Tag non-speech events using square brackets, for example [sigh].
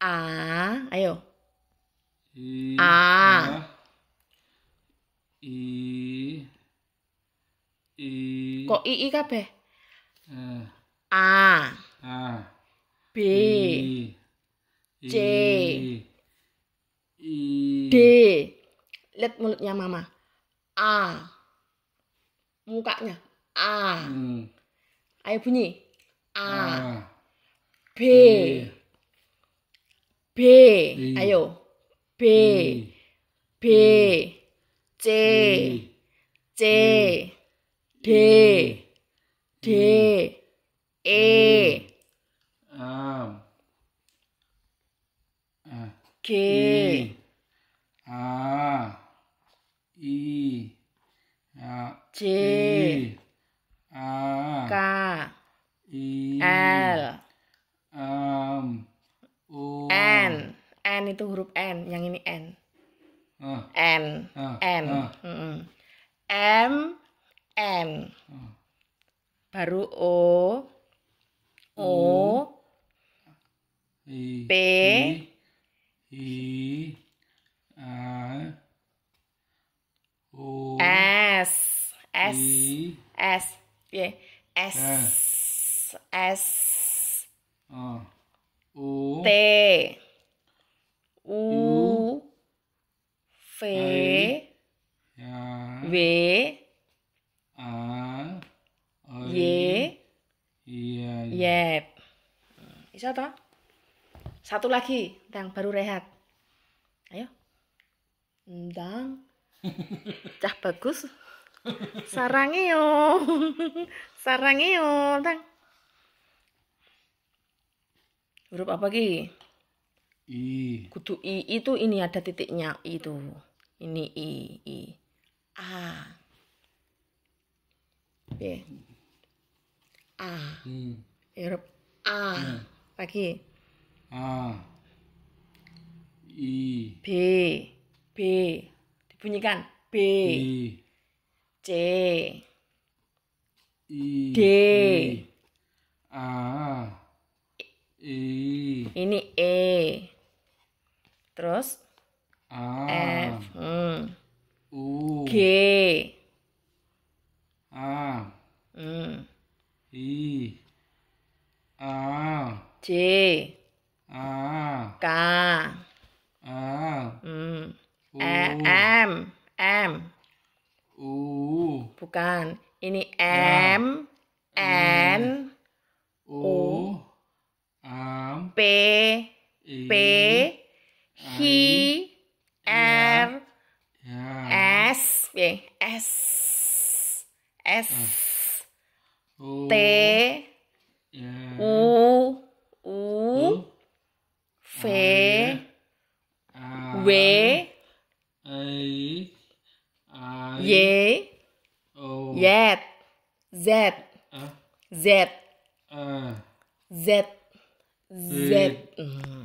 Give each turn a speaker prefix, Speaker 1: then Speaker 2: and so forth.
Speaker 1: A, ayo. I, A. I. I. Kok I I kabeh? Eh. A. A. B. I, C. I, D. Lihat mulutnya mama. A. Mukanya. A. Hmm. Ayo bunyi. A. A. B. 배, 아유, 배, 이. 배, 째, 째, 대, 대, 에, 아, 아, 개, 아, 이, 아, 제, N itu huruf N, yang ini N. Uh. N. Uh. N. Uh. M N. Baru O O, o I, P I, I A O S S I, S y S S, S, S, S S, T U, V, W, A, Y, Y Bisa toh? Satu lagi, yang baru rehat. Ayo. Ndang. [laughs] Cah bagus. Sarangi yo. [laughs] sarangi yo, tang. Huruf apa ki? I. Kudu I itu ini ada titiknya itu. Ini I I A. B. A. Hmm. A. Hmm. Lagi. A. I. B. B. Dibunyikan B. I. C. I. D. I. A. I. Ini E terus ah. F hmm. U G A ah. hmm. I A ah. J A ah. K A hmm. U. E M M U bukan ini ya. M ya. N U, U. M P I. P P R S gì S S ừ. T U U Phế Vế Dế Z Z Z Z Z